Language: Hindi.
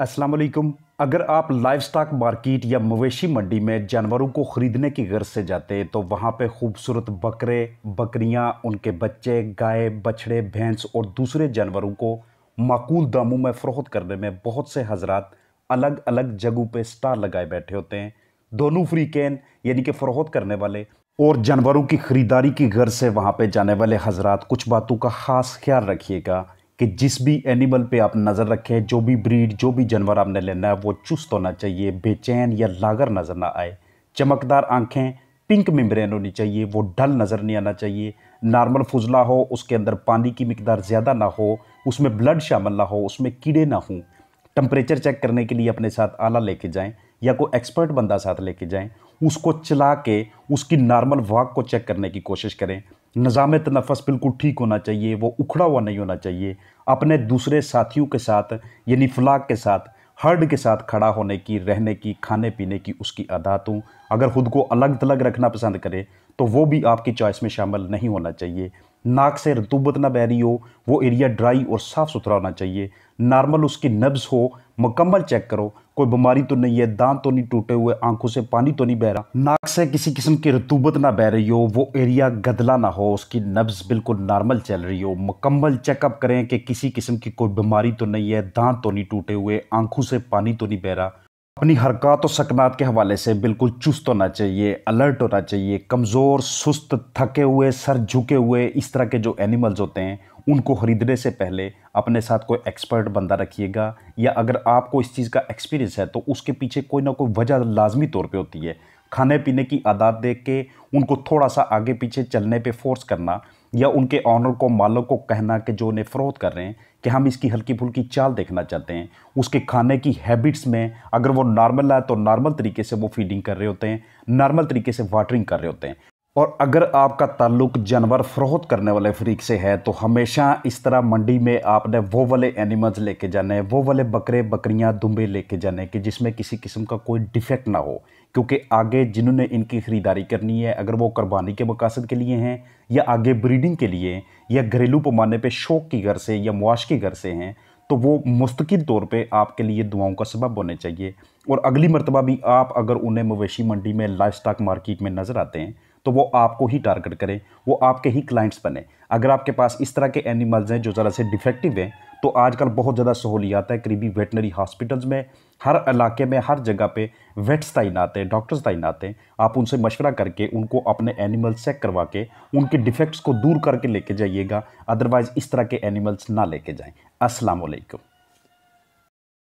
अस्सलाम वालेकुम अगर आप लाइव स्टाक मार्केट या मवेशी मंडी में जानवरों को ख़रीदने की गर्ज से जाते हैं तो वहाँ पे खूबसूरत बकरे बकरियाँ उनके बच्चे गाय बछड़े भैंस और दूसरे जानवरों को माकूल दामों में फ़रोख्त करने में बहुत से हजरात अलग अलग जगहों पे स्टार लगाए बैठे होते हैं दोनों फ्रीकैन यानी कि फ़रोख्त करने वाले और जानवरों की ख़रीदारी की गर्ज से वहाँ पर जाने वाले हजरात कुछ बातों का ख़ास ख्याल रखिएगा कि जिस भी एनिमल पे आप नज़र रखें जो भी ब्रीड जो भी जानवर आपने लेना है वो चुस्त होना चाहिए बेचैन या लागर नज़र ना आए चमकदार आँखें पिंक मेम्ब्रेन होनी चाहिए वो डल नज़र नहीं आना चाहिए नॉर्मल फुजला हो उसके अंदर पानी की मकदार ज़्यादा ना हो उसमें ब्लड शामिल ना हो उसमें कीड़े ना हों टम्परेचर चेक करने के लिए अपने साथ आला लेके जाएं या कोई एक्सपर्ट बंदा साथ लेके जाएं उसको चला के उसकी नॉर्मल वॉक को चेक करने की कोशिश करें निज़ाम तनफ़स बिल्कुल ठीक होना चाहिए वो उखड़ा हुआ नहीं होना चाहिए अपने दूसरे साथियों के साथ यानी फलाक के साथ हर्ड के साथ खड़ा होने की रहने की खाने पीने की उसकी आदत तो अगर ख़ुद को अलग थलग रखना पसंद करे तो वो भी आपकी चॉइस में शामिल नहीं होना चाहिए नाक से रतूबत ना बह रही हो वो एरिया ड्राई और साफ़ सुथरा होना चाहिए नॉर्मल उसकी नब्ज़ हो मुकम्मल चेक करो कोई बीमारी तो नहीं है दांत तो नहीं टूटे हुए आंखों से पानी तो नहीं बह रहा नाक से किसी किस्म की रतूबत ना बह रही हो वो एरिया गदला ना हो उसकी नब्ज बिल्कुल नॉर्मल चल रही हो मुकम्मल चेकअप करें कि किसी किस्म की कोई बीमारी तो नहीं है दांत तो नहीं टूटे हुए आंखों से पानी तो नहीं बह रहा अपनी हरकत और सकनात के हवाले से बिल्कुल चुस्त होना चाहिए अलर्ट होना चाहिए कमज़ोर सुस्त थके हुए सर झुके हुए इस तरह के जो एनिमल्स होते हैं उनको ख़रीदने से पहले अपने साथ कोई एक्सपर्ट बंदा रखिएगा या अगर आपको इस चीज़ का एक्सपीरियंस है तो उसके पीछे कोई ना कोई वजह लाजमी तौर पे होती है खाने पीने की आदत देख के उनको थोड़ा सा आगे पीछे चलने पे फोर्स करना या उनके ऑनर को मालक को कहना कि जो उन्हें फ़रोत कर रहे हैं कि हम इसकी हल्की फुल्की चाल देखना चाहते हैं उसके खाने की हैबिट्स में अगर वो नॉर्मल है तो नॉर्मल तरीके से वो फीडिंग कर रहे होते हैं नॉर्मल तरीके से वाटरिंग कर रहे होते हैं और अगर आपका ताल्लुक जानवर फरोख्त करने वाले फ्रीक से है तो हमेशा इस तरह मंडी में आपने वो वाले एनिमल्स लेके जाने हैं वो वाले बकरे बकरियां दुम्बे लेके जाने कि जिसमें किसी किस्म का कोई डिफेक्ट ना हो क्योंकि आगे जिन्होंने इनकी ख़रीदारी करनी है अगर वो कुर्बानी के मकासद के लिए हैं या आगे ब्रीडिंग के लिए या घरेलू पैमाने पर शौक की घर से या मुआश की घर से हैं तो वो मुस्तकिल तौर पे आपके लिए दुआओं का सबब होने चाहिए और अगली मरतबा भी आप अगर उन्हें मवेशी मंडी में लाइफ स्टाक मार्केट में नज़र आते हैं तो वो आपको ही टारगेट करें वो आपके ही क्लाइंट्स बने अगर आपके पास इस तरह के एनिमल्स हैं जो ज़रा से डिफेक्टिव हैं तो आजकल बहुत ज़्यादा सहूलियात है करीबी वेटनरी हॉस्पिटल्स में हर इलाके में हर जगह पे वेट्स तैनात हैं डॉक्टर्स तैनात हैं आप उनसे मशवरा करके उनको अपने एनिमल चेक करवा के उनके डिफेक्ट्स को दूर करके लेके जाइएगा अदरवाइज़ इस तरह के एनिमल्स ना लेके जाएँ असलकम